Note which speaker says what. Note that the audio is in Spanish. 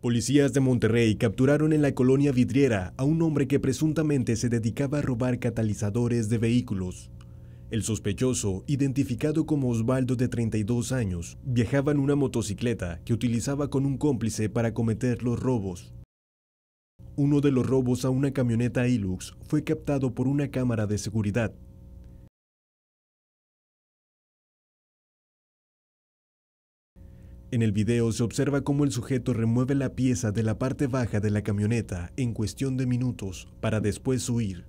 Speaker 1: Policías de Monterrey capturaron en la colonia vidriera
Speaker 2: a un hombre que presuntamente se dedicaba a robar catalizadores de vehículos. El sospechoso, identificado como Osvaldo de 32 años, viajaba en una motocicleta que utilizaba con un cómplice para cometer los robos. Uno de los robos a una camioneta Hilux fue captado por una cámara de seguridad,
Speaker 3: En el
Speaker 4: video
Speaker 2: se observa cómo el sujeto remueve la pieza de la parte baja de la camioneta en cuestión de
Speaker 5: minutos para después huir.